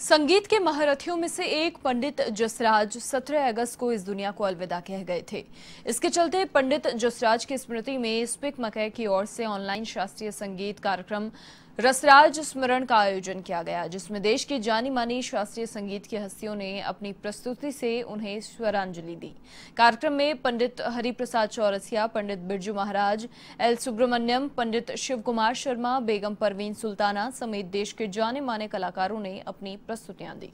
संगीत के महारथियों में से एक पंडित जसराज 17 अगस्त को इस दुनिया को अलविदा कह गए थे इसके चलते पंडित जसराज की स्मृति में स्पिक मकै की ओर से ऑनलाइन शास्त्रीय संगीत कार्यक्रम रसराज स्मरण का आयोजन किया गया जिसमें देश की जानी मानी शास्त्रीय संगीत की हस्तियों ने अपनी प्रस्तुति से उन्हें स्वरांजलि दी कार्यक्रम में पंडित हरिप्रसाद चौरसिया पंडित बिरजू महाराज एल सुब्रमण्यम पंडित शिव कुमार शर्मा बेगम परवीन सुल्ताना समेत देश के जाने माने कलाकारों ने अपनी प्रस्तुतियां दी